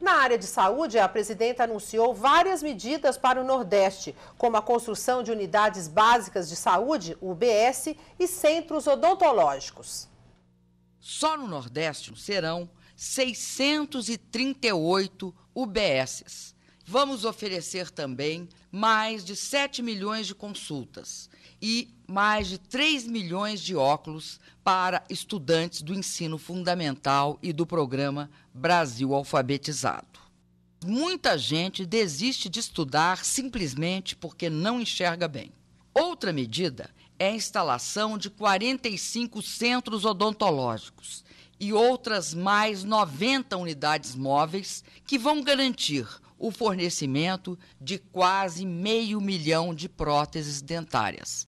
Na área de saúde, a presidenta anunciou várias medidas para o Nordeste, como a construção de unidades básicas de saúde, UBS, e centros odontológicos. Só no Nordeste serão 638 UBSs. Vamos oferecer também mais de 7 milhões de consultas e mais de 3 milhões de óculos para estudantes do ensino fundamental e do programa Brasil Alfabetizado. Muita gente desiste de estudar simplesmente porque não enxerga bem. Outra medida é a instalação de 45 centros odontológicos e outras mais 90 unidades móveis que vão garantir o fornecimento de quase meio milhão de próteses dentárias.